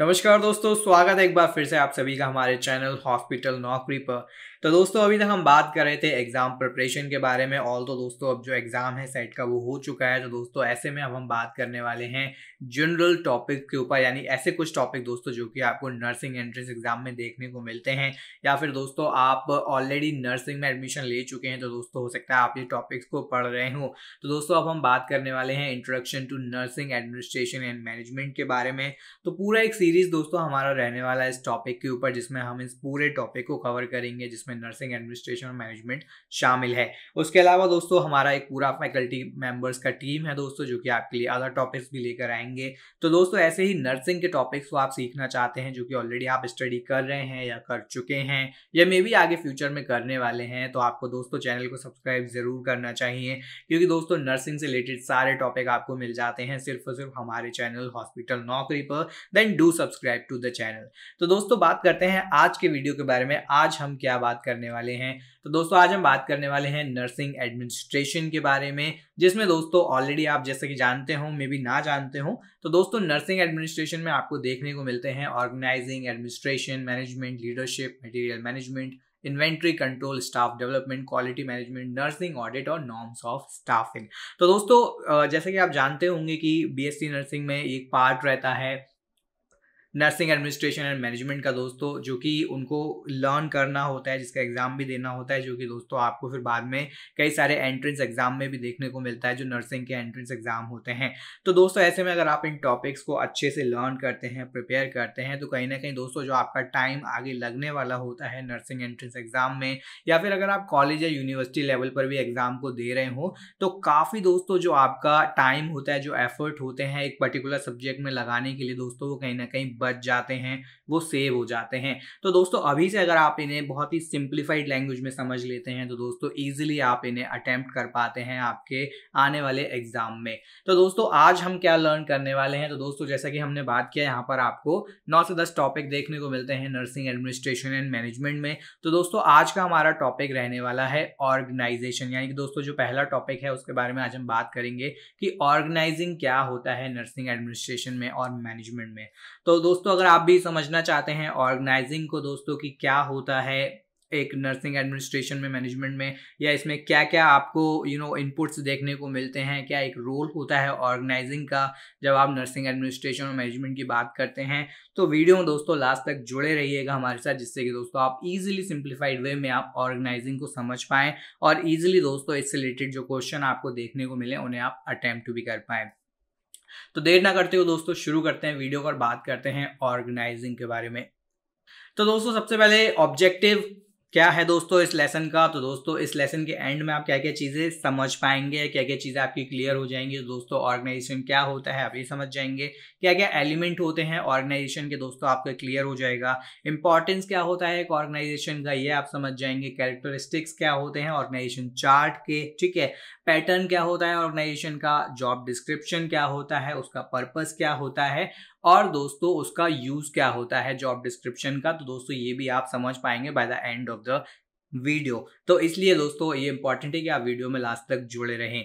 नमस्कार दोस्तों स्वागत है एक बार फिर से आप सभी का हमारे चैनल हॉस्पिटल नौकरी पर तो दोस्तों अभी तक हम बात कर रहे थे एग्ज़ाम प्रिपरेशन के बारे में ऑल तो दोस्तों अब जो एग्ज़ाम है सेट का वो हो चुका है तो दोस्तों ऐसे में अब हम बात करने वाले हैं जनरल टॉपिक के ऊपर यानी ऐसे कुछ टॉपिक दोस्तों जो कि आपको नर्सिंग एंट्रेंस एग्ज़ाम में देखने को मिलते हैं या फिर दोस्तों आप ऑलरेडी नर्सिंग में एडमिशन ले चुके हैं तो दोस्तों हो सकता है आप ये टॉपिक्स को पढ़ रहे हो तो दोस्तों अब हम बात करने वाले हैं introduction to nursing administration and management के बारे में तो पूरा एक सीरीज़ दोस्तों हमारा रहने वाला है इस टॉपिक के ऊपर जिसमें हम इस पूरे टॉपिक को कवर करेंगे जिसमें जिसमें नर्सिंग एडमिनिस्ट्रेशन और मैनेजमेंट शामिल है उसके अलावा दोस्तों हमारा एक पूरा फैकल्टी मेंबर्स का टीम है दोस्तों जो कि आपके लिए अदर टॉपिक्स भी लेकर आएंगे तो दोस्तों ऐसे ही नर्सिंग के टॉपिक्स को आप सीखना चाहते हैं जो कि ऑलरेडी आप स्टडी कर रहे हैं या कर चुके हैं या मे बी आगे फ्यूचर में करने वाले हैं तो आपको दोस्तों चैनल को सब्सक्राइब ज़रूर करना चाहिए क्योंकि दोस्तों नर्सिंग से रिलेटेड सारे टॉपिक आपको मिल जाते हैं सिर्फ और सिर्फ हमारे चैनल हॉस्पिटल नौकरी पर then do subscribe to the channel तो दोस्तों बात करते हैं आज के वीडियो के बारे में आज हम क्या बात बात करने वाले हैं तो दोस्तों आज हम बात करने वाले हैं नर्सिंग एडमिनिस्ट्रेशन के बारे में जिसमें दोस्तों ऑलरेडी आप जैसे कि जानते हो मे बी ना जानते हो तो दोस्तों नर्सिंग एडमिनिस्ट्रेशन में आपको देखने को मिलते हैं organising administration management leadership material management inventory control staff development quality management nursing audit और नॉर्म्स ऑफ स्टाफिंग तो दोस्तों जैसे कि आप जानते होंगे कि बीएससी नर्सिंग में एक पार्ट रहता है नर्सिंग एडमिनिस्ट्रेशन एंड मैनेजमेंट का दोस्तों जो कि उनको लर्न करना होता है जिसका एग्ज़ाम भी देना होता है जो कि दोस्तों आपको फिर बाद में कई सारे एंट्रेंस एग्ज़ाम में भी देखने को मिलता है जो नर्सिंग के एंट्रेंस एग्ज़ाम होते हैं तो दोस्तों ऐसे में अगर आप इन टॉपिक्स को अच्छे से लर्न करते हैं प्रिपेयर करते हैं तो कहीं ना कहीं दोस्तों जो आपका टाइम आगे लगने वाला होता है नर्सिंग एंट्रेंस एग्ज़ाम में या फिर अगर आप कॉलेज या यूनिवर्सिटी लेवल पर भी एग्ज़ाम को दे रहे हो तो काफ़ी दोस्तों जो आपका टाइम होता है जो एफर्ट होते हैं एक पर्टिकुलर सब्जेक्ट में लगाने के लिए दोस्तों वो कहीं ना कहीं बच जाते हैं वो सेव हो जाते हैं तो दोस्तों अभी से अगर आप इन्हें बहुत ही सिंप्लीफाइड लैंग्वेज में समझ लेते हैं तो दोस्तों ईजिली आप इन्हें अटैम्प्ट कर पाते हैं आपके आने वाले एग्जाम में तो दोस्तों आज हम क्या लर्न करने वाले हैं तो दोस्तों जैसा कि हमने बात किया यहाँ पर आपको नौ से दस टॉपिक देखने को मिलते हैं नर्सिंग एडमिनिस्ट्रेशन एंड मैनेजमेंट में तो दोस्तों आज का हमारा टॉपिक रहने वाला है ऑर्गेनाइजेशन यानी कि दोस्तों जो पहला टॉपिक है उसके बारे में आज हम बात करेंगे कि ऑर्गेनाइजिंग क्या होता है नर्सिंग एडमिनिस्ट्रेशन में और मैनेजमेंट में तो दोस्तों अगर आप भी समझना चाहते हैं ऑर्गेनाइजिंग को दोस्तों की क्या होता है एक नर्सिंग एडमिनिस्ट्रेशन में मैनेजमेंट में या इसमें क्या क्या आपको यू नो इनपुट्स देखने को मिलते हैं क्या एक रोल होता है ऑर्गेनाइजिंग का जब आप नर्सिंग एडमिनिस्ट्रेशन और मैनेजमेंट की बात करते हैं तो वीडियो में दोस्तों लास्ट तक जुड़े रहिएगा हमारे साथ जिससे कि दोस्तों आप इजीली सिंप्लीफाइड वे में आप ऑर्गेनाइजिंग को समझ पाएँ और ईजिली दोस्तों इससे रिलेटेड जो क्वेश्चन आपको देखने को मिले उन्हें आप अटैम्प्ट भी कर पाएँ तो देर ना करते हो दोस्तों शुरू करते हैं वीडियो पर बात करते हैं ऑर्गेनाइजिंग के बारे में तो दोस्तों सबसे पहले ऑब्जेक्टिव क्या है दोस्तों इस लेसन का तो दोस्तों इस लेसन के एंड में आप क्या क्या चीज़ें समझ पाएंगे क्या क्या चीज़ें आपकी क्लियर हो जाएंगी तो दोस्तों ऑर्गेनाइजेशन क्या होता है आप ये समझ जाएंगे क्या क्या एलिमेंट होते हैं ऑर्गेनाइजेशन के दोस्तों आपका क्लियर हो जाएगा इंपॉर्टेंस क्या होता है एक ऑर्गेनाइजेशन का ये आप समझ जाएंगे कैरेक्टरिस्टिक्स क्या होते हैं ऑर्गेनाइजेशन चार्ट के ठीक है पैटर्न क्या होता है ऑर्गेनाइजेशन का जॉब डिस्क्रिप्शन क्या होता है उसका पर्पज़ क्या होता है और दोस्तों उसका यूज़ क्या होता है जॉब डिस्क्रिप्शन का तो दोस्तों ये भी आप समझ पाएंगे by the end of the video तो इसलिए दोस्तों ये इंपॉर्टेंट है कि आप वीडियो में लास्ट तक जुड़े रहें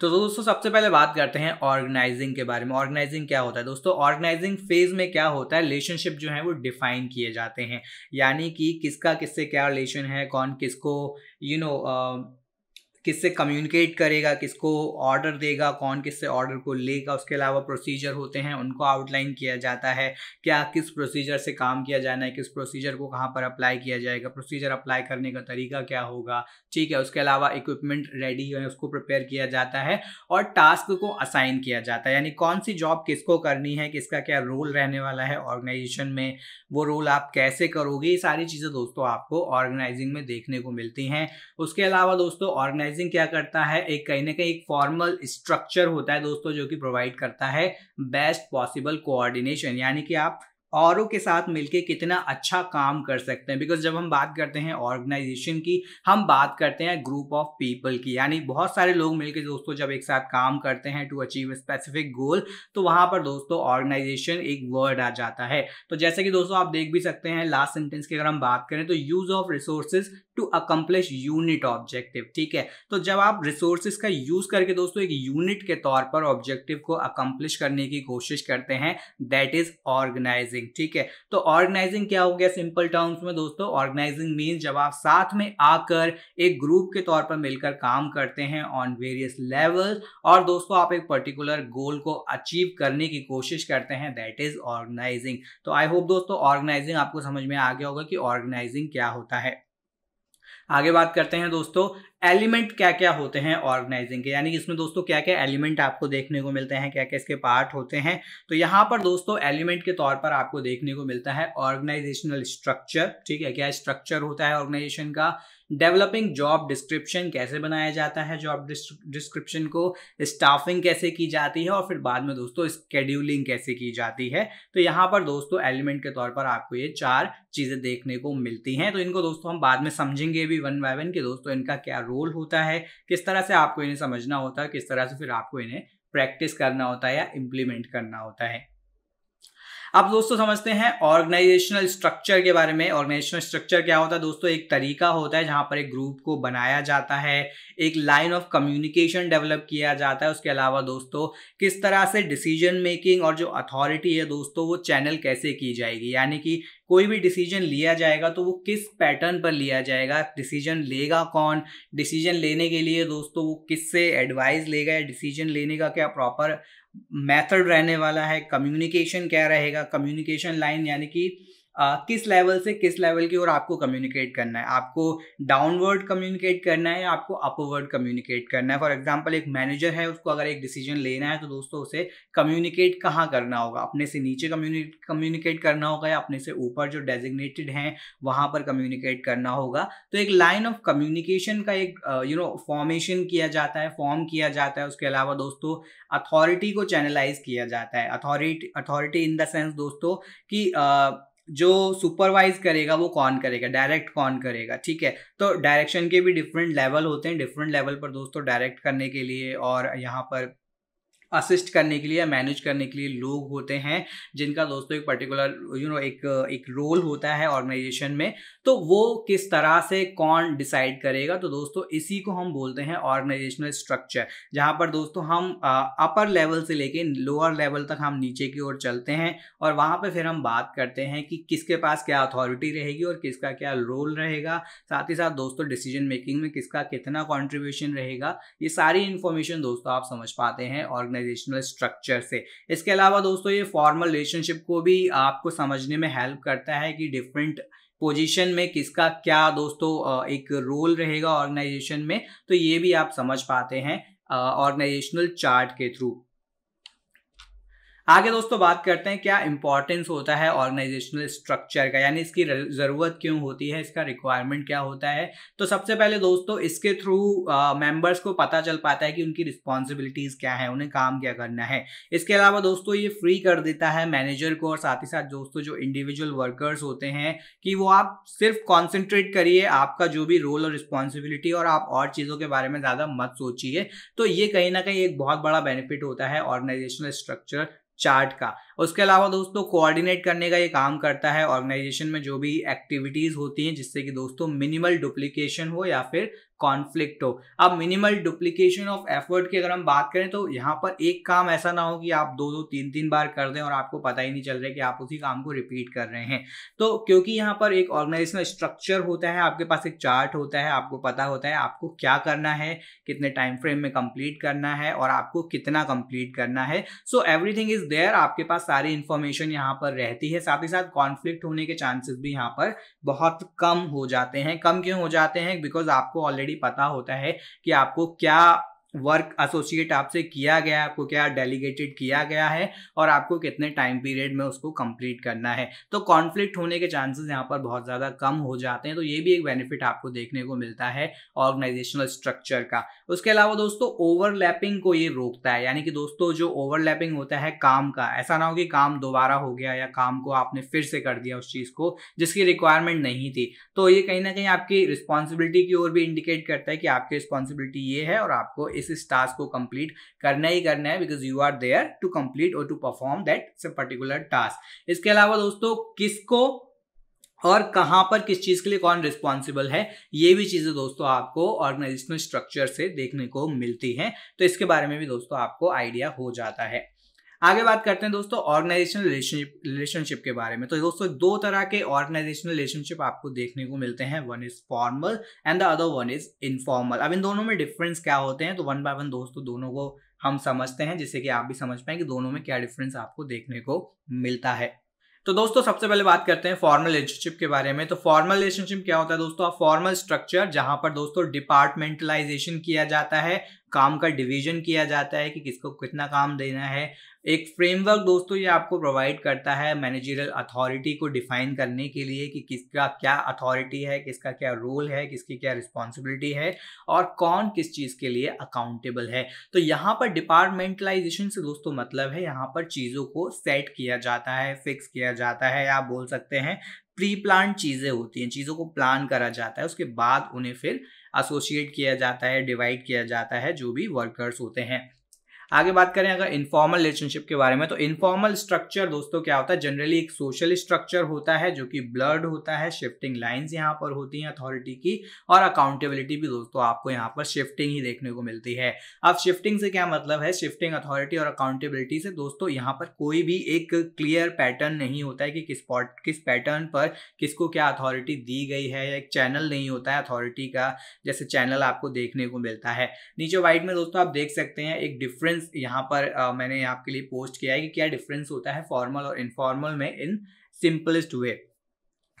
तो दोस्तों सबसे पहले बात करते हैं ऑर्गेनाइजिंग के बारे में ऑर्गेनाइजिंग क्या होता है दोस्तों ऑर्गेनाइजिंग फेज में क्या होता है रिलेशनशिप जो है वो डिफाइन किए जाते हैं यानी कि किसका किससे क्या रिलेशन है कौन किसको you you know know, uh, किससे कम्युनिकेट करेगा किसको ऑर्डर देगा कौन किससे ऑर्डर को लेगा उसके अलावा प्रोसीजर होते हैं उनको आउटलाइन किया जाता है क्या किस प्रोसीजर से काम किया जाना है किस प्रोसीजर को कहाँ पर अप्लाई किया जाएगा प्रोसीजर अप्लाई करने का तरीका क्या होगा ठीक है उसके अलावा इक्विपमेंट रेडी है उसको प्रिपेयर किया जाता है और टास्क को असाइन किया जाता है यानी कौन सी जॉब किसको करनी है किसका क्या रोल रहने वाला है ऑर्गेनाइजेशन में वो रोल आप कैसे करोगे ये सारी चीज़ें दोस्तों आपको ऑर्गेनाइजिंग में देखने को मिलती हैं उसके अलावा दोस्तों ऑर्गेनाइज ऑर्गेनाइजिंग क्या करता है एक कहीं ना कहीं एक फॉर्मल स्ट्रक्चर होता है दोस्तों जो कि प्रोवाइड करता है बेस्ट पॉसिबल कोऑर्डिनेशन यानी कि आप औरों के साथ मिलके कितना अच्छा काम कर सकते हैं बिकॉज जब हम बात करते हैं ऑर्गेनाइजेशन की हम बात करते हैं ग्रुप ऑफ पीपल की यानी बहुत सारे लोग मिलके दोस्तों जब एक साथ काम करते हैं टू अचीव स्पेसिफिक गोल तो वहाँ पर दोस्तों ऑर्गेनाइजेशन एक वर्ड आ जाता है तो जैसे कि दोस्तों आप देख भी सकते हैं लास्ट सेंटेंस की अगर हम बात करें तो use of resources to accomplish unit objective ठीक है तो जब आप रिसोर्सेज का यूज करके दोस्तों एक यूनिट के तौर पर ऑब्जेक्टिव को अकम्पलिश करने की कोशिश करते हैं दैट इज ऑर्गेनाइजिंग ऑर्गेनाइजिंग ठीक है तो ऑर्गेनाइजिंग क्या हो गया सिंपल टर्म्स में दोस्तों ऑर्गेनाइजिंग मीन जब आप साथ में आकर एक ग्रुप के तौर पर मिलकर काम करते हैं ऑन वेरियस लेवल्स और दोस्तों आप एक पर्टिकुलर गोल को अचीव करने की कोशिश करते हैं दैट इज ऑर्गेनाइजिंग तो आई होप दोस्तों ऑर्गेनाइजिंग आपको समझ में आ गया होगा कि ऑर्गेनाइजिंग क्या होता है आगे बात करते हैं दोस्तों एलिमेंट क्या क्या होते हैं ऑर्गेनाइजिंग के यानी कि इसमें दोस्तों क्या क्या एलिमेंट आपको देखने को मिलते हैं क्या क्या इसके पार्ट होते हैं तो यहाँ पर दोस्तों एलिमेंट के तौर पर आपको देखने को मिलता है ऑर्गेनाइजेशनल स्ट्रक्चर ठीक है क्या स्ट्रक्चर होता है ऑर्गेनाइजेशन का डेवलपिंग जॉब डिस्क्रिप्शन कैसे बनाया जाता है जॉब डिस्क्रिप्शन को स्टाफिंग कैसे की जाती है और फिर बाद में दोस्तों स्केड्यूलिंग कैसे की जाती है तो यहाँ पर दोस्तों एलिमेंट के तौर पर आपको ये चार चीज़ें देखने को मिलती हैं तो इनको दोस्तों हम बाद में समझेंगे भी वन बाय वन कि दोस्तों इनका क्या रोल होता है किस तरह से आपको इन्हें समझना होता है किस तरह से फिर आपको इन्हें प्रैक्टिस करना होता है या इम्प्लीमेंट करना होता है अब दोस्तों समझते हैं ऑर्गेनाइजेशनल स्ट्रक्चर के बारे में ऑर्गेनाइजेशनल स्ट्रक्चर क्या होता है दोस्तों एक तरीका होता है जहां पर एक ग्रुप को बनाया जाता है एक लाइन ऑफ कम्युनिकेशन डेवलप किया जाता है उसके अलावा दोस्तों किस तरह से डिसीजन मेकिंग और जो अथॉरिटी है दोस्तों वो चैनल कैसे की जाएगी यानी कि कोई भी डिसीजन लिया जाएगा तो वो किस पैटर्न पर लिया जाएगा डिसीजन लेगा कौन डिसीजन लेने के लिए दोस्तों वो किससे एडवाइस लेगा या डिसीजन लेने का क्या प्रॉपर मेथड रहने वाला है कम्युनिकेशन क्या रहेगा कम्युनिकेशन लाइन यानी कि आ, किस लेवल से किस लेवल की ओर आपको कम्युनिकेट करना है आपको डाउनवर्ड कम्युनिकेट करना है या आपको अपवर्ड कम्युनिकेट करना है फॉर एग्जाम्पल एक मैनेजर है उसको अगर एक डिसीजन लेना है तो दोस्तों उसे कम्युनिकेट कहाँ करना होगा अपने से नीचे कम्युनिकेट करना होगा या अपने से ऊपर जो डेजिग्नेटेड हैं वहाँ पर कम्युनिकेट करना होगा तो एक लाइन ऑफ कम्युनिकेशन का एक यू नो फॉर्मेशन किया जाता है फॉर्म किया जाता है उसके अलावा दोस्तों अथॉरिटी को चैनलाइज किया जाता है authority authority in the sense दोस्तों कि uh, जो सुपरवाइज करेगा वो कौन करेगा डायरेक्ट कौन करेगा ठीक है तो डायरेक्शन के भी डिफरेंट लेवल होते हैं डिफरेंट लेवल पर दोस्तों डायरेक्ट करने के लिए और यहाँ पर असिस्ट करने के लिए या मैनेज करने के लिए लोग होते हैं जिनका दोस्तों एक पर्टिकुलर यू नो एक एक रोल होता है ऑर्गेनाइजेशन में तो वो किस तरह से कौन डिसाइड करेगा तो दोस्तों इसी को हम बोलते हैं ऑर्गेनाइजेशनल स्ट्रक्चर जहाँ पर दोस्तों हम अपर लेवल से लेके लोअर लेवल तक हम नीचे की ओर चलते हैं और वहाँ पर फिर हम बात करते हैं कि किसके पास क्या अथॉरिटी रहेगी और किसका क्या रोल रहेगा साथ ही साथ दोस्तों डिसीजन मेकिंग में किसका कितना कॉन्ट्रीब्यूशन रहेगा ये सारी इन्फॉर्मेशन दोस्तों आप समझ पाते हैं ऑर्गेनाइज ऑर्गेनाइजेशनल स्ट्रक्चर से इसके अलावा दोस्तों ये फॉर्मल रिलेशनशिप को भी आपको समझने में हेल्प करता है कि डिफरेंट पोजीशन में किसका क्या दोस्तों एक रोल रहेगा ऑर्गेनाइजेशन में तो ये भी आप समझ पाते हैं ऑर्गेनाइजेशनल चार्ट के थ्रू आगे दोस्तों बात करते हैं क्या इंपॉर्टेंस होता है ऑर्गेनाइजेशनल स्ट्रक्चर का यानी इसकी ज़रूरत क्यों होती है इसका रिक्वायरमेंट क्या होता है तो सबसे पहले दोस्तों इसके थ्रू मेंबर्स को पता चल पाता है कि उनकी रिस्पॉन्सिबिलिटीज़ क्या है उन्हें काम क्या करना है इसके अलावा दोस्तों ये फ्री कर देता है मैनेजर को और साथ ही साथ दोस्तों जो इंडिविजुअल वर्कर्स होते हैं कि वो आप सिर्फ कॉन्सेंट्रेट करिए आपका जो भी रोल और रिस्पॉन्सिबिलिटी और आप और चीज़ों के बारे में ज़्यादा मत सोचिए तो ये कहीं ना कहीं एक बहुत बड़ा बेनिफिट होता है ऑर्गेनाइजेशनल स्ट्रक्चर चार्ट का उसके अलावा दोस्तों कोऑर्डिनेट करने का ये काम करता है ऑर्गेनाइजेशन में जो भी एक्टिविटीज़ होती हैं जिससे कि दोस्तों मिनिमल डुप्लीकेशन हो या फिर कॉन्फ्लिक्ट हो अब मिनिमल डुप्लीकेशन ऑफ एफर्ट की अगर हम बात करें तो यहाँ पर एक काम ऐसा ना हो कि आप दो दो तीन तीन बार कर दें और आपको पता ही नहीं चल रहा कि आप उसी काम को रिपीट कर रहे हैं तो क्योंकि यहाँ पर एक ऑर्गेनाइजेशनल स्ट्रक्चर होता है आपके पास एक चार्ट होता है आपको पता होता है आपको क्या करना है कितने टाइम फ्रेम में कंप्लीट करना है और आपको कितना कंप्लीट करना है सो एवरीथिंग इज देयर आपके पास सारी इंफॉर्मेशन यहाँ पर रहती है साथ ही साथ कॉन्फ्लिक्ट होने के चांसेस भी यहाँ पर बहुत कम हो जाते हैं कम क्यों हो जाते हैं बिकॉज आपको ऑलरेडी पता होता है कि आपको क्या वर्क एसोसिएट आपसे किया गया है आपको क्या डेलीगेटेड किया गया है और आपको कितने टाइम पीरियड में उसको कंप्लीट करना है तो कॉन्फ्लिक्ट होने के चांसेस यहाँ पर बहुत ज़्यादा कम हो जाते हैं तो ये भी एक बेनिफिट आपको देखने को मिलता है ऑर्गेनाइजेशनल स्ट्रक्चर का उसके अलावा दोस्तों ओवरलैपिंग को ये रोकता है यानी कि दोस्तों जो ओवरलैपिंग होता है काम का ऐसा ना हो कि काम दोबारा हो गया या काम को आपने फिर से कर दिया उस चीज़ को जिसकी रिक्वायरमेंट नहीं थी तो ये कहीं ना कहीं आपकी रिस्पॉन्सिबिलिटी की ओर भी इंडिकेट करता है कि आपकी रिस्पॉन्सिबिलिटी ये है और आपको इस इस टास्क को कंप्लीट करना ही करना है because you are there to complete और to perform that particular task इसके अलावा दोस्तों किसको और कहाँ पर किस चीज़ के लिए कौन रिस्पॉन्सिबल है ये भी चीज़ें दोस्तों आपको ऑर्गेनाइजेशनल स्ट्रक्चर से देखने को मिलती हैं तो इसके बारे में भी दोस्तों आपको आइडिया हो जाता है आगे बात करते हैं दोस्तों ऑर्गेनाइजेशनल रिलेशनशिप रिलेशनशिप के बारे में तो दोस्तों दो तरह के ऑर्गेनाइजेशनल रिलेशनशिप आपको देखने को मिलते हैं one is formal and the other one is informal अब इन दोनों में डिफरेंस क्या होते हैं तो वन बाय वन दोस्तों दोनों को हम समझते हैं जिससे कि आप भी समझ पाए कि दोनों में क्या डिफरेंस आपको देखने को मिलता है तो दोस्तों सबसे पहले बात करते हैं फॉर्मल रिलेशनशिप के बारे में तो फॉर्मल रिलेशनशिप क्या होता है दोस्तों फॉर्मल स्ट्रक्चर जहां पर दोस्तों डिपार्टमेंटलाइजेशन किया जाता है काम का डिवीजन किया जाता है कि किसको कितना काम देना है एक फ्रेमवर्क दोस्तों ये आपको प्रोवाइड करता है मैनेजरियल अथॉरिटी को डिफाइन करने के लिए कि किसका क्या अथॉरिटी है किसका क्या रोल है किसकी क्या रिस्पॉन्सिबिलिटी है और कौन किस चीज़ के लिए अकाउंटेबल है तो यहाँ पर डिपार्टमेंटलाइजेशन से दोस्तों मतलब है यहाँ पर चीज़ों को सेट किया जाता है फिक्स किया जाता है या आप बोल सकते हैं प्री प्लान चीज़ें होती हैं चीज़ों को प्लान करा जाता है उसके बाद उन्हें फिर एसोसिएट किया जाता है डिवाइड किया जाता है जो भी वर्कर्स होते हैं आगे बात करें अगर इनफॉर्मल रिलेशनशिप के बारे में तो इनफॉर्मल स्ट्रक्चर दोस्तों क्या होता है जनरली एक सोशल स्ट्रक्चर होता है जो कि ब्लर्ड होता है शिफ्टिंग लाइंस यहाँ पर होती हैं अथॉरिटी की और अकाउंटेबिलिटी भी दोस्तों आपको यहाँ पर शिफ्टिंग ही देखने को मिलती है अब शिफ्टिंग से क्या मतलब है शिफ्टिंग अथॉरिटी और अकाउंटेबिलिटी से दोस्तों यहाँ पर कोई भी एक क्लियर पैटर्न नहीं होता है कि किस पॉट किस पैटर्न पर किसको क्या अथॉरिटी दी गई है या एक चैनल नहीं होता है अथॉरिटी का जैसे चैनल आपको देखने को मिलता है नीचे वाइट में दोस्तों आप देख सकते हैं एक डिफरेंस डिफरेंस यहाँ पर आ, मैंने आपके लिए पोस्ट किया है कि क्या डिफरेंस होता है फॉर्मल और इनफॉर्मल में इन सिंपलेस्ट वे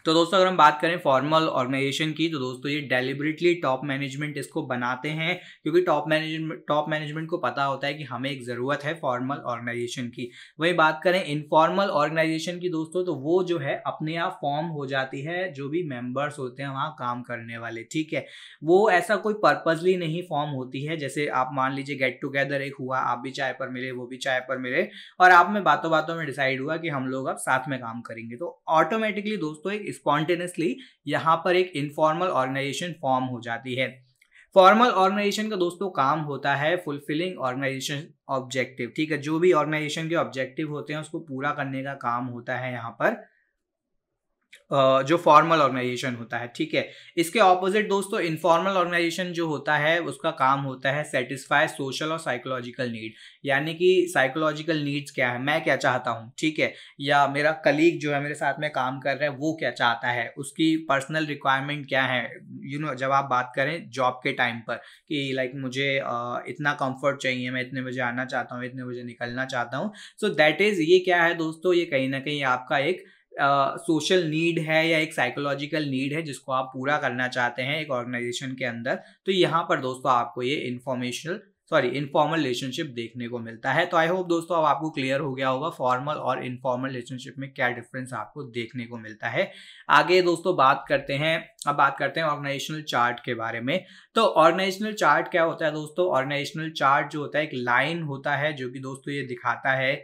तो दोस्तों अगर हम बात करें फॉर्मल ऑर्गेनाइजेशन की तो दोस्तों ये डेलिबरेटली टॉप मैनेजमेंट इसको बनाते हैं क्योंकि टॉप मैनेजमेंट टॉप मैनेजमेंट को पता होता है कि हमें एक ज़रूरत है फॉर्मल ऑर्गेनाइजेशन की वही बात करें इनफॉर्मल ऑर्गेनाइजेशन की दोस्तों तो वो जो है अपने आप फॉर्म हो जाती है जो भी मेम्बर्स होते हैं वहाँ काम करने वाले ठीक है वो ऐसा कोई पर्पजली नहीं फॉर्म होती है जैसे आप मान लीजिए गेट टुगेदर एक हुआ आप भी चाय पर मिले वो भी चाय पर मिले और आप में बातों बातों में डिसाइड हुआ कि हम लोग अब साथ में काम करेंगे तो ऑटोमेटिकली दोस्तों एक स्पॉन्टेनियसली यहाँ पर एक इनफॉर्मल ऑर्गेनाइजेशन फॉर्म हो जाती है फॉर्मल ऑर्गेनाइजेशन का दोस्तों काम होता है फुलफिलिंग ऑर्गेनाइजेशन ऑब्जेक्टिव ठीक है जो भी ऑर्गेनाइजेशन के ऑब्जेक्टिव होते हैं उसको पूरा करने का काम होता है यहाँ पर जो फॉर्मल ऑर्गेनाइजेशन होता है ठीक है इसके ऑपोजिट दोस्तों इनफॉर्मल ऑर्गेनाइजेशन जो होता है उसका काम होता है सेटिस्फाई सोशल और साइकोलॉजिकल नीड यानी कि साइकोलॉजिकल नीड्स क्या है मैं क्या चाहता हूँ ठीक है या मेरा कलीग जो है मेरे साथ में काम कर रहा है वो क्या चाहता है उसकी पर्सनल रिक्वायरमेंट क्या है यू you नो know, जब आप बात करें जॉब के टाइम पर कि लाइक like, मुझे इतना कम्फर्ट चाहिए मैं इतने बजे आना चाहता हूँ इतने बजे निकलना चाहता हूँ सो दैट इज़ ये क्या है दोस्तों ये कहीं ना कहीं आपका एक सोशल uh, नीड है या एक साइकोलॉजिकल नीड है जिसको आप पूरा करना चाहते हैं एक ऑर्गेनाइजेशन के अंदर तो यहाँ पर दोस्तों आपको ये इन्फॉर्मेशनल सॉरी इनफॉर्मल रिलेशनशिप देखने को मिलता है तो आई होप दोस्तों अब आपको क्लियर हो गया होगा फॉर्मल और इनफॉर्मल रिलेशनशिप में क्या डिफरेंस आपको देखने को मिलता है आगे दोस्तों बात करते हैं अब बात करते हैं ऑर्गेनाइजेशनल चार्ट के बारे में तो ऑर्गेनाइजेशनल चार्ट क्या होता है दोस्तों ऑर्गेनाइजेशनल चार्ट जो होता है एक लाइन होता है जो कि दोस्तों ये दिखाता है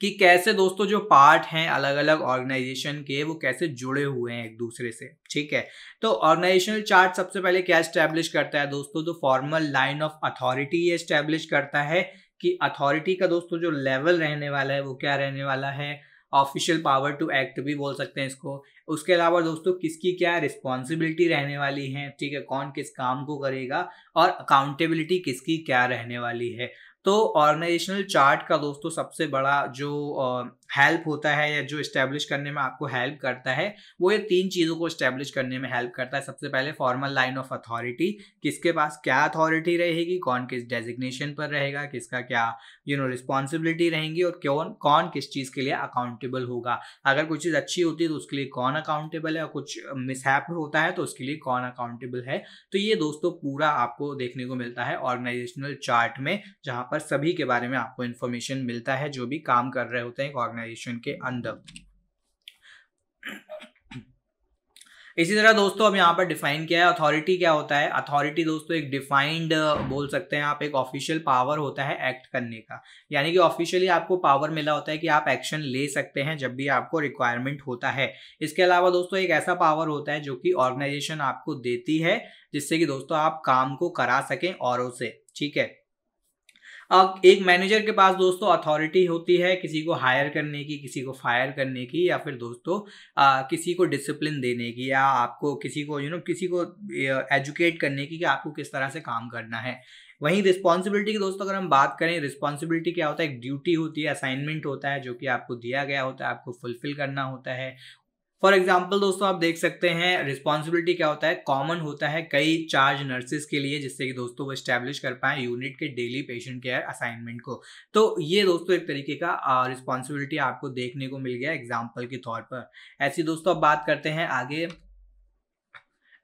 कि कैसे दोस्तों जो पार्ट हैं अलग अलग ऑर्गेनाइजेशन के वो कैसे जुड़े हुए हैं एक दूसरे से ठीक है तो ऑर्गेनाइजेशनल चार्ट सबसे पहले क्या स्टैब्लिश करता है दोस्तों तो फॉर्मल लाइन ऑफ अथॉरिटी ये स्टैब्लिश करता है कि अथॉरिटी का दोस्तों जो लेवल रहने वाला है वो क्या रहने वाला है ऑफिशियल पावर टू एक्ट भी बोल सकते हैं इसको उसके अलावा दोस्तों किसकी क्या रिस्पॉन्सिबिलिटी रहने वाली है ठीक है कौन किस काम को करेगा और अकाउंटेबिलिटी किसकी क्या रहने वाली है तो ऑर्गेनाइजेशनल चार्ट का दोस्तों सबसे बड़ा जो हेल्प होता है या जो इस्टेब्लिश करने में आपको हेल्प करता है वो ये तीन चीज़ों को इस्टेब्लिश करने में हेल्प करता है सबसे पहले फॉर्मल लाइन ऑफ अथॉरिटी किसके पास क्या अथॉरिटी रहेगी कौन किस डेजिग्नेशन पर रहेगा किसका क्या यू नो रिस्पॉन्सिबिलिटी रहेंगी और कौन कौन किस चीज़ के लिए अकाउंटेबल होगा अगर कुछ चीज़ अच्छी होती है तो उसके लिए कौन अकाउंटेबल है और कुछ मिसहैप होता है तो उसके लिए कौन अकाउंटेबल है तो ये दोस्तों पूरा आपको देखने को मिलता है ऑर्गेनाइजेशनल चार्ट में जहाँ पर सभी के बारे में आपको इन्फॉर्मेशन मिलता है जो भी काम कर रहे होते हैं ऑर्गेनाइजेशन के अंदर इसी तरह दोस्तों अब यहाँ पर डिफाइन किया है अथॉरिटी क्या होता है अथॉरिटी दोस्तों एक डिफाइंड बोल सकते हैं आप एक ऑफिशियल पावर होता है एक्ट करने का यानी कि ऑफिशियली आपको पावर मिला होता है कि आप एक्शन ले सकते हैं जब भी आपको रिक्वायरमेंट होता है इसके अलावा दोस्तों एक ऐसा पावर होता है जो कि ऑर्गेनाइजेशन आपको देती है जिससे कि दोस्तों आप काम को करा सकें औरों से ठीक है एक मैनेजर के पास दोस्तों अथॉरिटी होती है किसी को हायर करने की किसी को फायर करने की या फिर दोस्तों आ, किसी को डिसिप्लिन देने की या आपको किसी को यू नो किसी को एजुकेट करने की कि आपको किस तरह से काम करना है वहीं रिस्पॉन्सिबिलिटी की दोस्तों अगर हम बात करें रिस्पॉन्सिबिलिटी क्या होता है एक ड्यूटी होती है असाइनमेंट होता है जो कि आपको दिया गया होता है आपको फुलफिल करना होता है फॉर एग्जाम्पल दोस्तों आप देख सकते हैं रिस्पॉन्सिबिलिटी क्या होता है कॉमन होता है कई चार्ज नर्सेज के लिए जिससे कि दोस्तों वो स्टैब्लिश कर पाए यूनिट के डेली पेशेंट केयर असाइनमेंट को तो ये दोस्तों एक तरीके का रिस्पॉन्सिबिलिटी आपको देखने को मिल गया एग्जाम्पल के तौर पर ऐसी दोस्तों अब बात करते हैं आगे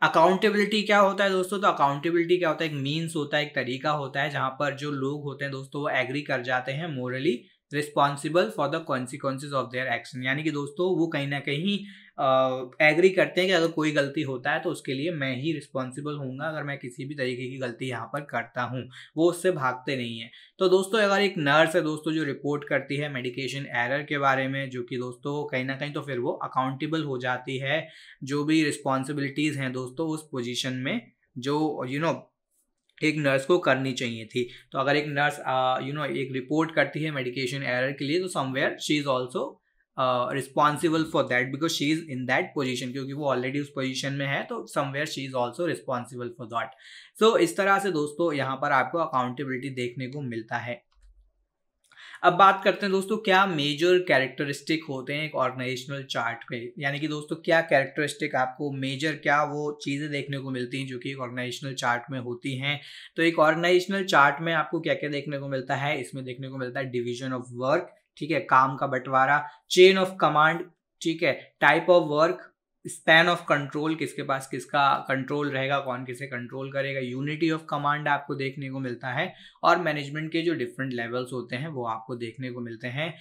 अकाउंटेबिलिटी क्या होता है दोस्तों तो अकाउंटेबिलिटी क्या होता है एक मीन्स होता है एक तरीका होता है जहाँ पर जो लोग होते हैं दोस्तों वो एग्री कर जाते हैं morally responsible for the consequences of their action यानी कि दोस्तों वो कहीं ना कहीं एग्री करते हैं कि अगर कोई गलती होता है तो उसके लिए मैं ही रिस्पॉन्सिबल हूँगा अगर मैं किसी भी तरीके की गलती यहाँ पर करता हूँ वो उससे भागते नहीं हैं तो दोस्तों अगर एक नर्स है दोस्तों जो रिपोर्ट करती है मेडिकेशन एरर के बारे में जो कि दोस्तों कहीं ना कहीं तो फिर वो अकाउंटेबल हो जाती है जो भी रिस्पॉन्सिबिलिटीज़ हैं दोस्तों उस पोजिशन में जो यू you नो know, एक नर्स को करनी चाहिए थी तो अगर एक नर्स यू नो एक रिपोर्ट करती है मेडिकेशन एरर के लिए तो somewhere she is also responsible for that because she is in that position क्योंकि वो ऑलरेडी उस पोजिशन में है तो somewhere she is also responsible for that so इस तरह से दोस्तों यहाँ पर आपको अकाउंटेबिलिटी देखने को मिलता है अब बात करते हैं दोस्तों क्या मेजर कैरेक्टरिस्टिक होते हैं एक ऑर्गेनाइजेशनल चार्ट पे यानी कि दोस्तों क्या कैरेक्टरिस्टिक आपको मेजर क्या वो चीज़ें देखने को मिलती हैं जो कि एक ऑर्गेनाइजेशनल चार्ट में होती हैं तो एक ऑर्गेनाइजेशनल चार्ट में आपको क्या क्या देखने को मिलता है इसमें देखने को मिलता है डिविजन ऑफ वर्क ठीक है काम का बंटवारा चेन ऑफ कमांड ठीक है type of work span of control किसके पास किसका कंट्रोल रहेगा कौन किसे कंट्रोल करेगा यूनिटी ऑफ कमांड आपको देखने को मिलता है और मैनेजमेंट के जो डिफरेंट लेवल्स होते हैं वो आपको देखने को मिलते हैं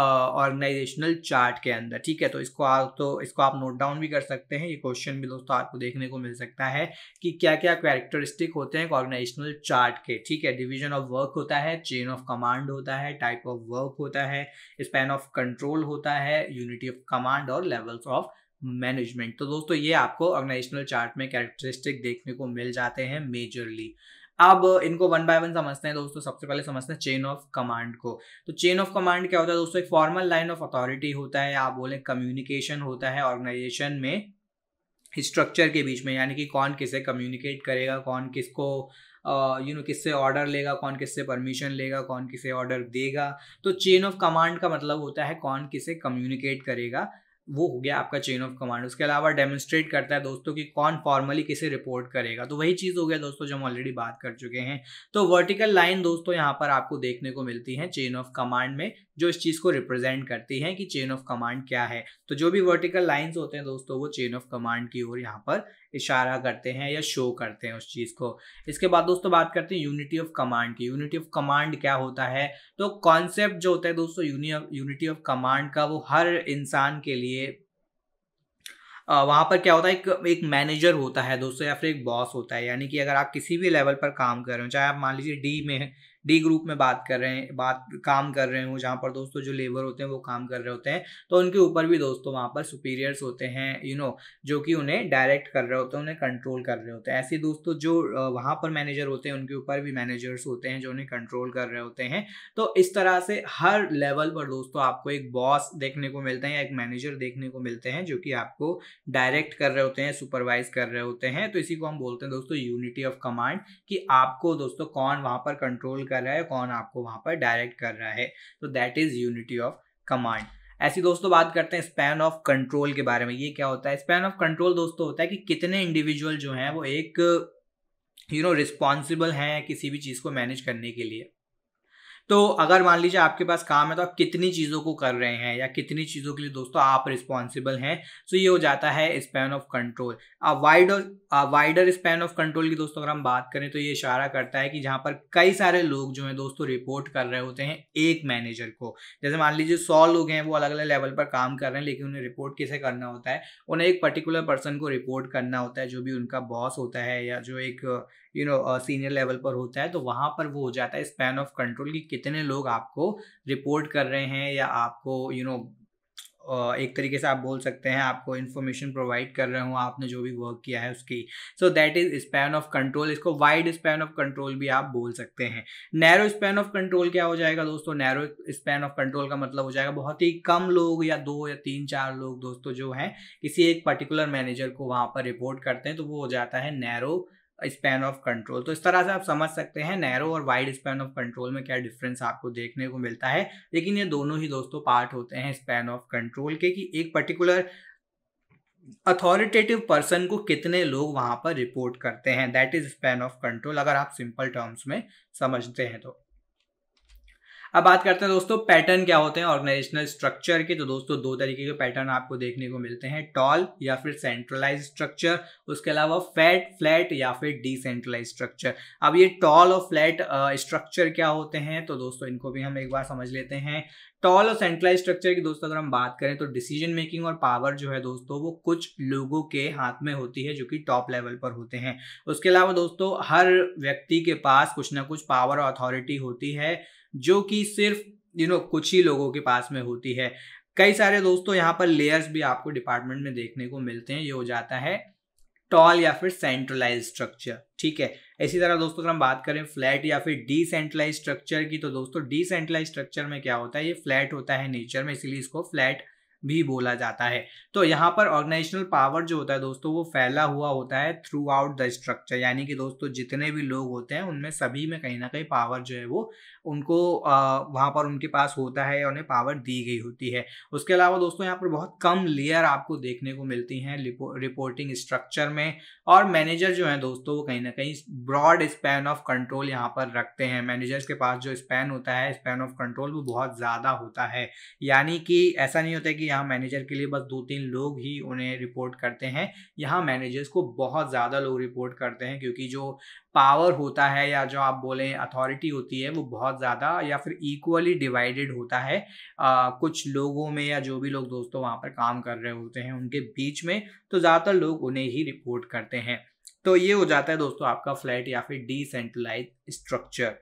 ऑर्गेनाइजेशनल uh, चार्ट के अंदर ठीक है तो इसको आप तो इसको आप नोट डाउन भी कर सकते हैं ये क्वेश्चन भी दोस्तों आपको देखने को मिल सकता है कि क्या क्या कैरेक्टरिस्टिक होते हैं ऑर्गेनाइजेशनल चार्ट के ठीक है डिवीजन ऑफ वर्क होता है चेन ऑफ कमांड होता है टाइप ऑफ वर्क होता है स्पैन ऑफ कंट्रोल होता है यूनिटी ऑफ कमांड और लेवल्स ऑफ मैनेजमेंट तो दोस्तों ये आपको ऑर्गेनाइजेशनल चार्ट में कैरेक्टरिस्टिक देखने को मिल जाते हैं मेजरली अब इनको वन बाय वन समझते हैं दोस्तों सबसे पहले समझते हैं चेन ऑफ कमांड को तो चेन ऑफ कमांड क्या होता है दोस्तों एक फॉर्मल लाइन ऑफ अथॉरिटी होता है आप बोलें कम्युनिकेशन होता है ऑर्गेनाइजेशन में स्ट्रक्चर के बीच में यानी कि कौन किसे कम्युनिकेट करेगा कौन किसको यू नो किससे ऑर्डर लेगा कौन किससे परमिशन लेगा कौन किसे ऑर्डर देगा तो चेन ऑफ कमांड का मतलब होता है कौन किसे कम्युनिकेट करेगा वो हो गया आपका चेन ऑफ कमांड उसके अलावा डेमोन्स्ट्रेट करता है दोस्तों कि कौन फॉर्मली किसे रिपोर्ट करेगा तो वही चीज़ हो गया दोस्तों जो हम ऑलरेडी बात कर चुके हैं तो वर्टिकल लाइन दोस्तों यहाँ पर आपको देखने को मिलती है चेन ऑफ कमांड में जो इस चीज़ को रिप्रेजेंट करती है कि चेन ऑफ कमांड क्या है तो जो भी वर्टिकल लाइन्स होते हैं दोस्तों वो चेन ऑफ कमांड की ओर यहाँ पर इशारा करते हैं या शो करते हैं उस चीज़ को इसके बाद दोस्तों बात करते हैं यूनिटी ऑफ कमांड की यूनिटी ऑफ कमांड क्या होता है तो कॉन्सेप्ट जो होता है दोस्तों यूनिटी ऑफ कमांड का वो हर इंसान के लिए वहाँ पर क्या होता है एक एक मैनेजर होता है दोस्तों या फिर एक बॉस होता है यानी कि अगर आप किसी भी लेवल पर काम कर रहे हो चाहे आप मान लीजिए डी में डी ग्रुप में बात कर रहे हैं बात काम कर रहे हो जहाँ पर दोस्तों जो लेबर होते हैं वो काम कर रहे होते हैं तो उनके ऊपर भी दोस्तों वहाँ पर सुपीरियर्स होते हैं यू नो जो कि उन्हें डायरेक्ट कर रहे होते हैं उन्हें कंट्रोल कर रहे होते हैं ऐसे दोस्तों जो वहाँ पर मैनेजर होते हैं उनके ऊपर भी मैनेजर्स होते हैं जो उन्हें कंट्रोल कर रहे होते हैं तो इस तरह से हर लेवल पर दोस्तों आपको एक बॉस देखने को मिलता है या एक मैनेजर देखने को मिलते हैं जो कि आपको डायरेक्ट कर रहे होते हैं सुपरवाइज कर रहे होते हैं तो इसी को हम बोलते हैं दोस्तों यूनिटी ऑफ कमांड कि आपको दोस्तों कौन वहाँ पर कंट्रोल कर कर रहा है कौन आपको वहां पर डायरेक्ट कर रहा है तो that is unity of command ऐसी दोस्तों बात करते हैं स्पैन ऑफ कंट्रोल के बारे में ये क्या होता है स्पैन ऑफ कंट्रोल दोस्तों होता है कि कितने इंडिविजुअल जो हैं वो एक यू नो रिस्पॉन्सिबल हैं किसी भी चीज़ को मैनेज करने के लिए तो अगर मान लीजिए आपके पास काम है तो आप कितनी चीज़ों को कर रहे हैं या कितनी चीज़ों के लिए दोस्तों आप रिस्पॉन्सिबल हैं सो तो ये हो जाता है span of control wide wider span of control की दोस्तों अगर हम बात करें तो ये इशारा करता है कि जहाँ पर कई सारे लोग जो हैं दोस्तों रिपोर्ट कर रहे होते हैं एक मैनेजर को जैसे मान लीजिए सौ लोग हैं वो अलग अलग लेवल पर काम कर रहे हैं लेकिन उन्हें रिपोर्ट किसे करना होता है उन्हें एक पर्टिकुलर पर्सन को रिपोर्ट करना होता है जो भी उनका बॉस होता है या जो एक यू नो सीनियर लेवल पर होता है तो वहाँ पर वो हो जाता है स्पैन ऑफ कंट्रोल कि कितने लोग आपको रिपोर्ट कर रहे हैं या आपको यू you नो know, एक तरीके से आप बोल सकते हैं आपको इन्फॉर्मेशन प्रोवाइड कर रहे हो आपने जो भी वर्क किया है उसकी so that is span of control इसको वाइड स्पैन ऑफ कंट्रोल भी आप बोल सकते हैं नैरो स्पैन ऑफ कंट्रोल क्या हो जाएगा दोस्तों नैरो स्पैन ऑफ कंट्रोल का मतलब हो जाएगा बहुत ही कम लोग या दो या तीन चार लोग दोस्तों जो हैं किसी एक पर्टिकुलर मैनेजर को वहाँ पर रिपोर्ट करते हैं तो वो हो जाता है नैरो स्पैन ऑफ कंट्रोल तो इस तरह से आप समझ सकते हैं नैरो और वाइड स्पैन ऑफ कंट्रोल में क्या डिफरेंस आपको देखने को मिलता है लेकिन ये दोनों ही दोस्तों पार्ट होते हैं स्पैन ऑफ कंट्रोल के कि एक पर्टिकुलर अथॉरिटेटिव पर्सन को कितने लोग वहां पर रिपोर्ट करते हैं that is span of control अगर आप सिंपल टर्म्स में समझते हैं तो अब बात करते हैं दोस्तों पैटर्न क्या होते हैं ऑर्गेनाइजेशनल स्ट्रक्चर के तो दोस्तों दो तरीके के पैटर्न आपको देखने को मिलते हैं टॉल या फिर सेंट्रलाइज स्ट्रक्चर उसके अलावा फैट फ्लैट या फिर डिसेंट्रलाइज स्ट्रक्चर अब ये टॉल और फ्लैट स्ट्रक्चर क्या होते हैं तो दोस्तों इनको भी हम एक बार समझ लेते हैं टॉल और सेंट्रलाइज स्ट्रक्चर की दोस्तों अगर हम बात करें तो डिसीजन मेकिंग और पावर जो है दोस्तों वो कुछ लोगों के हाथ में होती है जो कि टॉप लेवल पर होते हैं उसके अलावा दोस्तों हर व्यक्ति के पास कुछ ना कुछ पावर और अथॉरिटी होती है जो कि सिर्फ यू नो कुछ ही लोगों के पास में होती है कई सारे दोस्तों यहाँ पर लेयर्स भी आपको डिपार्टमेंट में देखने को मिलते हैं ये हो जाता है टॉल या फिर सेंट्रलाइज स्ट्रक्चर ठीक है इसी तरह दोस्तों अगर हम बात करें फ्लैट या फिर डिसेंट्रलाइज स्ट्रक्चर की तो दोस्तों डिसेंट्रलाइज स्ट्रक्चर में क्या होता है ये फ्लैट होता है नेचर में इसीलिए इसको फ्लैट भी बोला जाता है तो यहाँ पर ऑर्गेनाइजेशनल पावर जो होता है दोस्तों वो फैला हुआ होता है थ्रू आउट द स्ट्रक्चर यानी कि दोस्तों जितने भी लोग होते हैं उनमें सभी में कहीं ना कहीं पावर जो है वो उनको वहाँ पर उनके पास होता है या उन्हें पावर दी गई होती है उसके अलावा दोस्तों यहाँ पर बहुत कम लेयर आपको देखने को मिलती हैं रिपोर्टिंग स्ट्रक्चर में और मैनेजर जो हैं दोस्तों वो कहीं ना कहीं ब्रॉड स्पैन ऑफ कंट्रोल यहाँ पर रखते हैं मैनेजर्स के पास जो स्पैन होता है स्पैन ऑफ कंट्रोल वो बहुत ज़्यादा होता है यानी कि ऐसा नहीं होता है कि यहाँ मैनेजर के लिए बस दो तीन लोग ही उन्हें रिपोर्ट करते हैं यहाँ मैनेजर्स को बहुत ज़्यादा लोग रिपोर्ट करते हैं क्योंकि जो पावर होता है या जो आप बोलें अथॉरिटी होती है वो बहुत ज़्यादा या फिर इक्वली डिवाइडेड होता है आ, कुछ लोगों में या जो भी लोग दोस्तों वहाँ पर काम कर रहे होते हैं उनके बीच में तो ज़्यादातर लोग उन्हें ही रिपोर्ट करते हैं तो ये हो जाता है दोस्तों आपका फ्लैट या फिर डिसेंट्रलाइज स्ट्रक्चर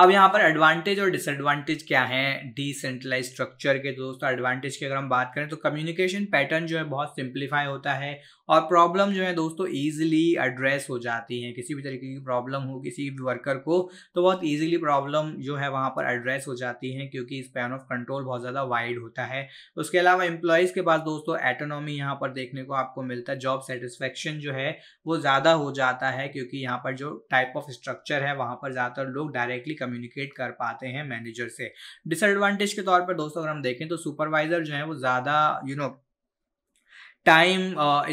अब यहाँ पर एडवांटेज और डिसएडवांटेज क्या है डिसेंट्रलाइज स्ट्रक्चर के दोस्तों एडवांटेज की अगर हम बात करें तो कम्युनिकेशन पैटर्न जो है बहुत सिंप्लीफाई होता है और प्रॉब्लम जो है दोस्तों ईजिली एड्रेस हो जाती हैं किसी भी तरीके की प्रॉब्लम हो किसी भी वर्कर को तो बहुत ईजिली प्रॉब्लम जो है वहाँ पर एड्रेस हो जाती है क्योंकि स्पैन ऑफ कंट्रोल बहुत ज़्यादा वाइड होता है उसके अलावा एम्प्लॉयज़ के पास दोस्तों एटोनॉमी यहाँ पर देखने को आपको मिलता है जॉब सेटिस्फेक्शन जो है वो ज़्यादा हो जाता है क्योंकि यहाँ पर जो टाइप ऑफ स्ट्रक्चर है वहाँ पर ज़्यादातर लोग डायरेक्टली कम्युनिकेट कर पाते हैं मैनेजर से डिसएडवांटेज के तौर पर दोस्तों अगर हम देखें तो सुपरवाइजर जो है वो ज़्यादा you know time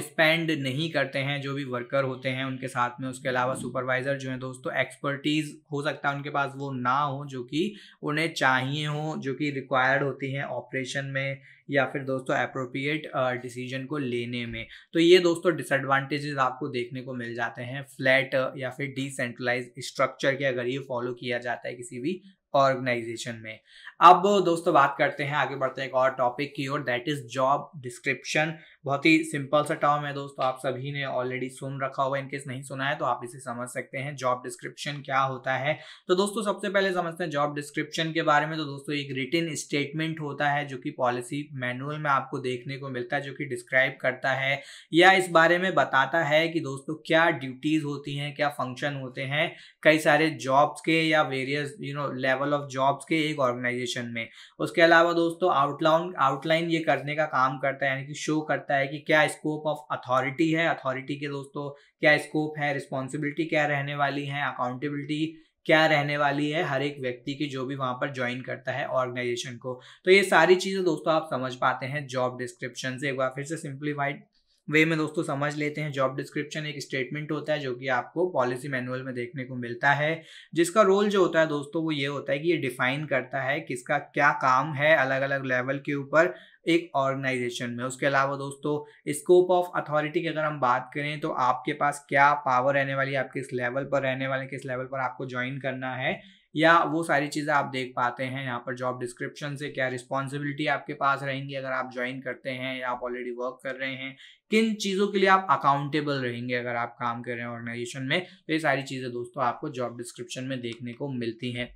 spend uh, नहीं करते हैं जो भी वर्कर होते हैं उनके साथ में उसके अलावा सुपरवाइज़र जो हैं दोस्तों एक्सपर्टीज़ हो सकता है उनके पास वो ना हो जो कि उन्हें चाहिए हो जो कि रिक्वायर्ड होती हैं ऑपरेशन में या फिर दोस्तों अप्रोप्रिएट डिसीजन uh, को लेने में तो ये दोस्तों डिसएडवांटेजेस आपको देखने को मिल जाते हैं फ्लैट uh, या फिर डिसेंट्रलाइज स्ट्रक्चर के अगर ये फॉलो किया जाता है किसी भी ऑर्गेनाइजेशन में अब दोस्तों बात करते हैं आगे बढ़ते हैं एक और टॉपिक की ओर दैट इज जॉब डिस्क्रिप्शन बहुत ही सिंपल सा टर्म है दोस्तों आप सभी ने ऑलरेडी सुन रखा होगा इनकेस नहीं सुना है तो आप इसे समझ सकते हैं जॉब डिस्क्रिप्शन क्या होता है तो दोस्तों सबसे पहले समझते हैं जॉब डिस्क्रिप्शन के बारे में तो दोस्तों एक रिटिन स्टेटमेंट होता है जो कि पॉलिसी मैनुअल में आपको देखने को मिलता है जो कि डिस्क्राइब करता है या इस बारे में बताता है कि दोस्तों क्या ड्यूटीज होती हैं क्या फंक्शन होते हैं कई सारे जॉब्स के या various you know level of jobs के एक ऑर्गेनाइजेशन में उसके अलावा दोस्तों आउटलाउन आउटलाइन ये करने का काम करता है यानी कि शो करता है कि क्या स्कोप ऑफ अथॉरिटी है अथॉरिटी के दोस्तों क्या स्कोप है रिस्पॉन्सिबिलिटी क्या रहने वाली है अकाउंटेबिलिटी क्या रहने वाली है हर एक व्यक्ति की जो भी वहाँ पर ज्वाइन करता है ऑर्गेनाइजेशन को तो ये सारी चीज़ें दोस्तों आप समझ पाते हैं जॉब डिस्क्रिप्शन से एक बार फिर से सिंप्लीफाइड वे में दोस्तों समझ लेते हैं जॉब डिस्क्रिप्शन एक स्टेटमेंट होता है जो कि आपको पॉलिसी मैनुअल में देखने को मिलता है जिसका रोल जो होता है दोस्तों वो ये होता है कि ये डिफाइन करता है किसका क्या काम है अलग अलग लेवल के ऊपर एक ऑर्गेनाइजेशन में उसके अलावा दोस्तों स्कोप ऑफ अथॉरिटी की अगर हम बात करें तो आपके पास क्या पावर रहने वाली है आप किस लेवल पर रहने वाले किस लेवल पर आपको ज्वाइन करना है या वो सारी चीज़ें आप देख पाते हैं यहाँ पर जॉब डिस्क्रिप्शन से क्या रिस्पॉन्सिबिलिटी आपके पास रहेंगी अगर आप ज्वाइन करते हैं या आप ऑलरेडी वर्क कर रहे हैं किन चीज़ों के लिए आप अकाउंटेबल रहेंगे अगर आप काम कर रहे हैं ऑर्गेनाइजेशन में तो ये सारी चीज़ें दोस्तों आपको जॉब डिस्क्रिप्शन में देखने को मिलती हैं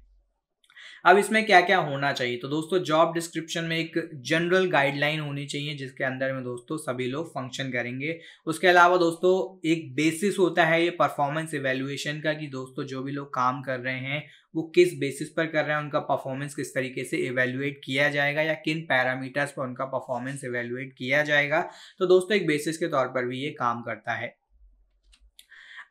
अब इसमें क्या क्या होना चाहिए तो दोस्तों जॉब डिस्क्रिप्शन में एक जनरल गाइडलाइन होनी चाहिए जिसके अंदर में दोस्तों सभी लोग फंक्शन करेंगे उसके अलावा दोस्तों एक बेसिस होता है ये परफॉर्मेंस इवेल्युएशन का कि दोस्तों जो भी लोग काम कर रहे हैं वो किस बेसिस पर कर रहे हैं उनका परफॉर्मेंस किस तरीके से इवेल्युएट किया जाएगा या किन पैरामीटर्स पर उनका परफॉर्मेंस इवेल्युएट किया जाएगा तो दोस्तों एक बेसिस के तौर पर भी ये काम करता है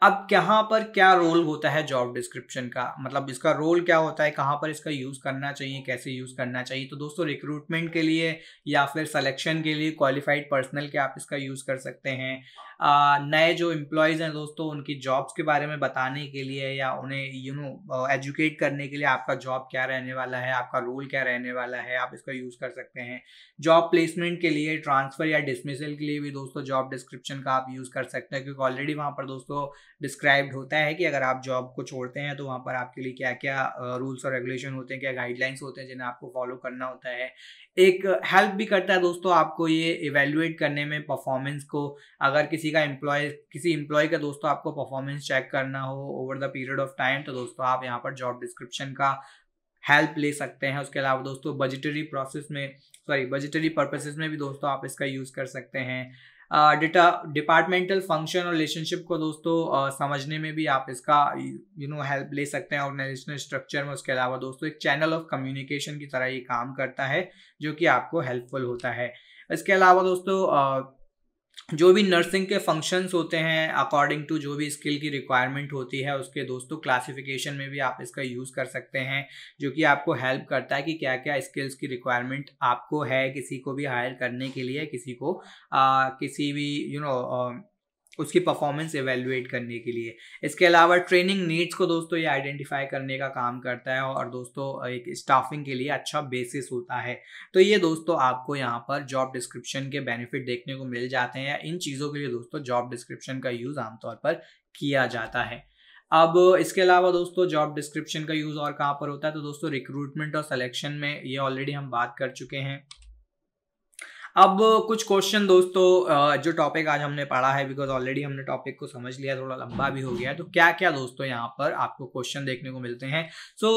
अब यहाँ पर क्या रोल होता है जॉब डिस्क्रिप्शन का मतलब इसका रोल क्या होता है कहाँ पर इसका यूज़ करना चाहिए कैसे यूज़ करना चाहिए तो दोस्तों रिक्रूटमेंट के लिए या फिर सिलेक्शन के लिए क्वालिफाइड पर्सनल के आप इसका यूज़ कर सकते हैं आ, नए जो एम्प्लॉयज़ हैं दोस्तों उनकी जॉब्स के बारे में बताने के लिए या उन्हें यू नो एजुकेट करने के लिए आपका जॉब क्या रहने वाला है आपका रोल क्या रहने वाला है आप इसका यूज़ कर सकते हैं जॉब प्लेसमेंट के लिए ट्रांसफ़र या डिसमिसल के लिए भी दोस्तों जॉब डिस्क्रिप्शन का आप यूज़ कर सकते हैं क्योंकि ऑलरेडी वहाँ पर दोस्तों डिस्क्राइब्ड होता है कि अगर आप जॉब को छोड़ते हैं तो वहाँ पर आपके लिए क्या क्या रूल्स और रेगुलेशन होते हैं क्या गाइडलाइंस होते हैं जिन्हें आपको फॉलो करना होता है एक हेल्प भी करता है दोस्तों आपको ये इवेल्यूएट करने में परफॉर्मेंस को अगर किसी का एम्प्लॉय किसी एम्प्लॉय का दोस्तों आपको परफॉर्मेंस चेक करना हो over the period of time तो दोस्तों आप यहाँ पर जॉब डिस्क्रिप्शन का हेल्प ले सकते हैं उसके अलावा दोस्तों बजटरी प्रोसेस में सॉरी बजटरी पर्पसेस में भी दोस्तों आप इसका यूज़ कर सकते हैं डेटा डिपार्टमेंटल फंक्शन और रिलेशनशिप को दोस्तों समझने में भी आप इसका यू नो हेल्प ले सकते हैं ऑर्गेनाइजेशनल स्ट्रक्चर में उसके अलावा दोस्तों एक चैनल ऑफ कम्युनिकेशन की तरह ये काम करता है जो कि आपको हेल्पफुल होता है इसके अलावा दोस्तों जो भी नर्सिंग के फंक्शंस होते हैं अकॉर्डिंग टू जो भी स्किल की रिक्वायरमेंट होती है उसके दोस्तों क्लासिफिकेशन में भी आप इसका यूज़ कर सकते हैं जो कि आपको हेल्प करता है कि क्या क्या स्किल्स की रिक्वायरमेंट आपको है किसी को भी हायर करने के लिए किसी को आ, किसी भी यू you नो know, उसकी परफॉर्मेंस एवेलुएट करने के लिए इसके अलावा ट्रेनिंग नीड्स को दोस्तों ये आइडेंटिफाई करने का काम करता है और दोस्तों एक स्टाफिंग के लिए अच्छा बेसिस होता है तो ये दोस्तों आपको यहाँ पर जॉब डिस्क्रिप्शन के बेनिफिट देखने को मिल जाते हैं या इन चीज़ों के लिए दोस्तों जॉब डिस्क्रिप्शन का यूज़ आमतौर पर किया जाता है अब इसके अलावा दोस्तों जॉब डिस्क्रिप्शन का यूज़ और कहाँ पर होता है तो दोस्तों रिक्रूटमेंट और सिलेक्शन में ये ऑलरेडी हम बात कर चुके हैं अब कुछ क्वेश्चन दोस्तों जो टॉपिक आज हमने पढ़ा है बिकॉज ऑलरेडी हमने टॉपिक को समझ लिया थोड़ा लंबा भी हो गया तो क्या क्या दोस्तों यहाँ पर आपको क्वेश्चन देखने को मिलते हैं सो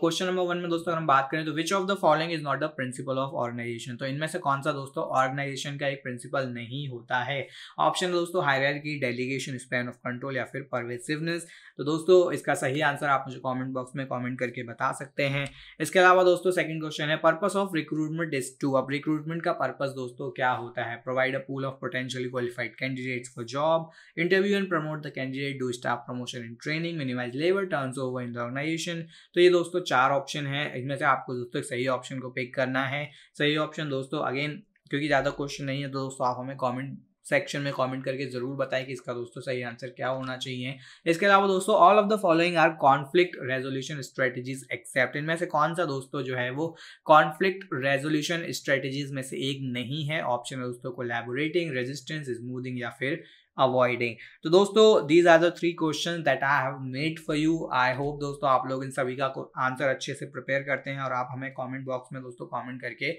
क्वेश्चन नंबर वन में दोस्तों अगर हम बात करें तो which of the following is not the principle of organisation तो इनमें से कौन सा दोस्तों ऑर्गेनाइजेशन का एक प्रिंसिपल नहीं होता है ऑप्शन दोस्तों हायर की डेलीगेशन स्पैन ऑफ कंट्रोल या फिर परवेसिवनेस तो दोस्तों इसका सही आंसर आप मुझे कमेंट बॉक्स में कमेंट करके बता सकते हैं इसके अलावा दोस्तों सेकंड क्वेश्चन है purpose of recruitment is to अब रिक्रूटमेंट का पर्पस दोस्तों क्या होता है provide a pool of potentially qualified candidates for job interview and promote the candidate do staff promotion in training minimise labour turnover in the organisation तो ये दोस्तों चार ऑप्शन है इनमें से आपको दोस्तों सही ऑप्शन को पिक करना है सही ऑप्शन दोस्तों अगेन क्योंकि ज़्यादा क्वेश्चन नहीं है तो दोस्तों आप हमें कमेंट सेक्शन में कमेंट करके ज़रूर बताएं कि इसका दोस्तों सही आंसर क्या होना चाहिए इसके अलावा दोस्तों all of the following are conflict resolution strategies except इनमें से कौन सा दोस्तों जो है वो कॉन्फ्लिक्ट रेजोल्यूशन स्ट्रेटजीज में से एक नहीं है ऑप्शन है दोस्तों लेबोरेटिंग रेजिस्टेंस स्मूदिंग या फिर अवॉइडिंग तो दोस्तों these are the three question that I have made for you I hope दोस्तों आप लोग इन सभी का आंसर अच्छे से प्रिपेयर करते हैं और आप हमें कमेंट बॉक्स में दोस्तों कमेंट करके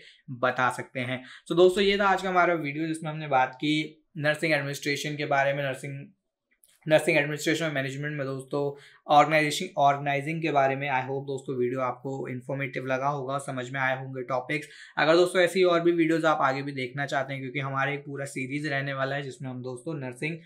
बता सकते हैं तो so, दोस्तों ये था आज का हमारा वीडियो जिसमें हमने बात की नर्सिंग एडमिनिस्ट्रेशन के बारे में नर्सिंग नर्सिंग एडमिनिस्ट्रेशन और मैनेजमेंट में दोस्तों ऑर्गेनाइजेशन ऑर्गेनाइजिंग के बारे में आई होप दोस्तों वीडियो आपको इन्फॉर्मेटिव लगा होगा समझ में आए होंगे टॉपिक्स अगर दोस्तों ऐसी और भी वीडियोज आप आगे भी देखना चाहते हैं क्योंकि हमारे एक पूरा सीरीज रहने वाला है जिसमें हम दोस्तों नर्सिंग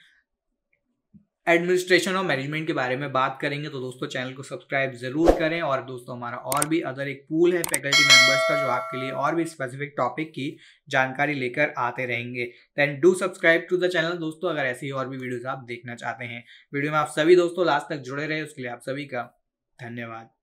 एडमिनिस्ट्रेशन और मैनेजमेंट के बारे में बात करेंगे तो दोस्तों चैनल को सब्सक्राइब जरूर करें और दोस्तों हमारा और भी अदर एक पूल है फैकल्टी मेंबर्स का जो आपके लिए और भी स्पेसिफिक टॉपिक की जानकारी लेकर आते रहेंगे then do subscribe to the channel दोस्तों अगर ऐसी और भी वीडियोज आप देखना चाहते हैं वीडियो में आप सभी दोस्तों लास्ट तक जुड़े रहे उसके लिए आप सभी का धन्यवाद